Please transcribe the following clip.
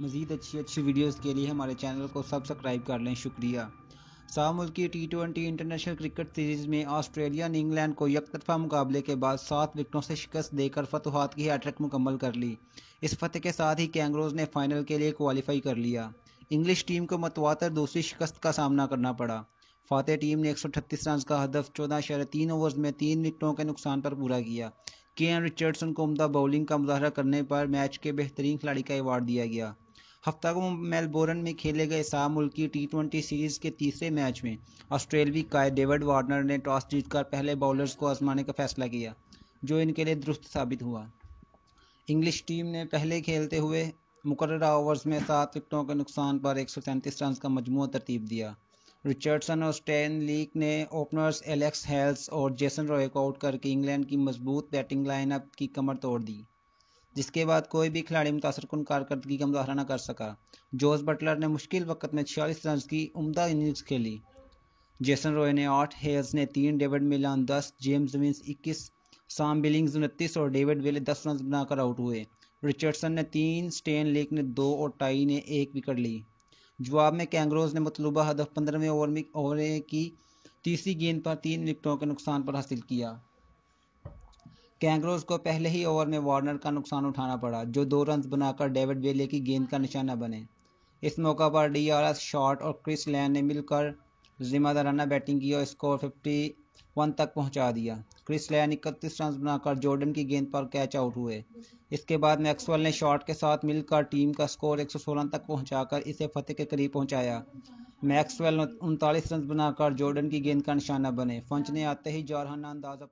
मज़ीद अच्छी अच्छी वीडियोस के लिए हमारे चैनल को सब्सक्राइब कर लें शुक्रिया सामुल की T twenty international cricket series में ऑस्ट्रेलिया ने इंग्लैंड को यकतरफा मुकाबले के बाद सात विकटों से शिकस्त देकर फतुहात की हैट्रिक मुकम्मल कर ली इस फतेह के साथ ही कैंगरोज ने फाइनल के लिए क्वालिफाई कर लिया इंग्लिश टीम को मतवातर दूसरी शिकस्त का सामना करना पड़ा फातह टीम ने एक सौ रन का हदफ चौदह शहर तीन ओवर्स में तीन विकटों के नुकसान पर पूरा किया के एन रिचर्डसन को उमदा बॉलिंग का मुजाहरा करने पर मैच के बेहतरीन खिलाड़ी का अवार्ड दिया गया हफ्ता को मेलबोर्न में खेले गए शाम मुल्की टी ट्वेंटी सीरीज के तीसरे मैच में ऑस्ट्रेलवी का डेविड वार्नर ने टॉस जीतकर पहले बॉलर्स को आजमाने का फैसला किया जो इनके लिए दुरुस्त साबित हुआ इंग्लिश टीम ने पहले खेलते हुए मुकर ओवर्स में सात विकटों के नुकसान पर एक रन का मजमू तरतीब दिया रिचर्डसन और स्टेन लीक ने ओपनर्स एलेक्स हेल्स और जेसन रॉय को आउट करके इंग्लैंड की मजबूत बैटिंग लाइनअप की कमर तोड़ दी जिसके बाद कोई भी खिलाड़ी मुतासर कन कारदगी का मुजाहरा न कर सका जोस बटलर ने मुश्किल वक्त में छियालीस रन की उमदा इनिंग्स खेली जेसन रॉय ने आठ हेयर्स ने तीन डेविड मिलान दस जेम्स विंस इक्कीस साम बिलिंग्स उनतीस और डेविड वेले दस रन बनाकर आउट हुए रिचर्डसन ने तीन स्टेन लेक ने दो और टाई ने एक विकेट ली जवाब में कैंगरोज ने मतलूबा हदफ पंद्रहवें ओवर में ओवर की तीसरी गेंद पर तीन विकेटों के नुकसान पर हासिल किया कैंगरोज को पहले ही ओवर में वार्नर का नुकसान उठाना पड़ा जो दो रन बनाकर डेविड वेले की गेंद का निशाना बने इस मौका पर डी आर एस शॉर्ट और क्रिस लैन ने मिलकर जिम्मेदाराना बैटिंग की और स्कोर फिफ्टी वन तक पहुंचा दिया क्रिस लैन इकतीस रन बनाकर जॉर्डन की गेंद पर कैच आउट हुए इसके बाद मैक्सवेल ने शॉट के साथ मिलकर टीम का स्कोर 116 तक पहुंचाकर इसे फतेह के करीब पहुंचाया मैक्सवेल उनतालीस रन बनाकर जॉर्डन की गेंद का निशाना बने फंच ने आते ही जारहाना अंदाजा